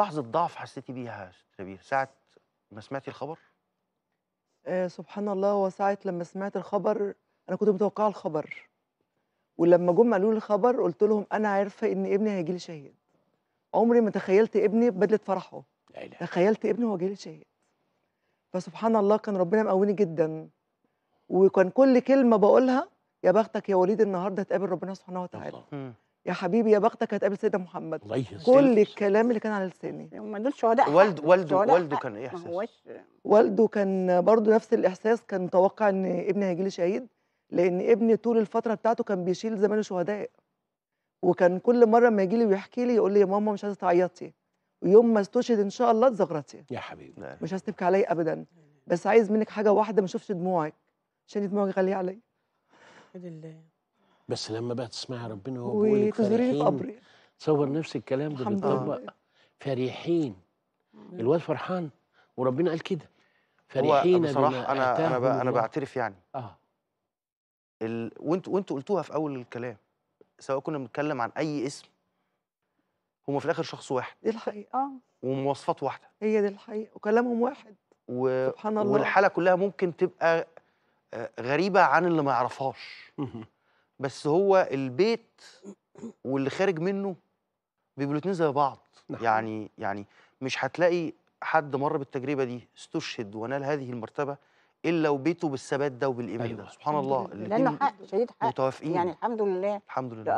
اكتر لحظه ضعف حسيتي بيها شبير ساعه ما سمعتي الخبر آه سبحان الله هو ساعه لما سمعت الخبر انا كنت متوقعه الخبر ولما جم قالوا لي الخبر قلت لهم انا عارفه ان ابني هيجي لي شهيد عمري ما تخيلت ابني بدله فرحه تخيلت ابني هو جاي لي شهيد فسبحان الله كان ربنا مقويني جدا وكان كل كلمه بقولها يا بختك يا وليد النهارده تقابل ربنا سبحانه وتعالى يا حبيبي يا بختك هتقابل سيدنا محمد الله كل كل الكلام اللي كان على لساني هم دول شهداء والد والده والده كان ايه احساس والده كان برضه نفس الاحساس كان متوقع ان ابني هيجي لي شهيد لان ابني طول الفتره بتاعته كان بيشيل زمان شهداء وكان كل مره ما يجي لي ويحكي لي يقول لي يا ماما مش عايزه تعيطي ويوم ما استشهد ان شاء الله تزغرطي يا حبيبي مش عايزه تبكي عليا ابدا بس عايز منك حاجه واحده ما اشوفش دموعك عشان دموعك غاليه عليا الحمد لله بس لما بقى تسمعي ربنا هو بيقول لك فرحين تصور نفس الكلام ده بيطبق فرحين الواد فرحان وربنا قال كده فرحين بصراحه انا انا بقى انا بعترف يعني اه ال... وانت وانتوا قلتوها في اول الكلام سواء كنا بنتكلم عن اي اسم هما في الاخر شخص واحد دي الحقيقه اه ومواصفات واحده هي دي الحقيقه وكلامهم واحد و... سبحان الله والحاله كلها ممكن تبقى آه، غريبه عن اللي ما يعرفهاش بس هو البيت واللي خارج منه بيبقوا الاتنين زي بعض يعني يعني مش هتلاقي حد مر بالتجربه دي استشهد ونال هذه المرتبه الا وبيته بالثبات ده وبالايمان أيوة. ده سبحان الله لانه حق شديد حق متوافقين يعني الحمد لله الحمد لله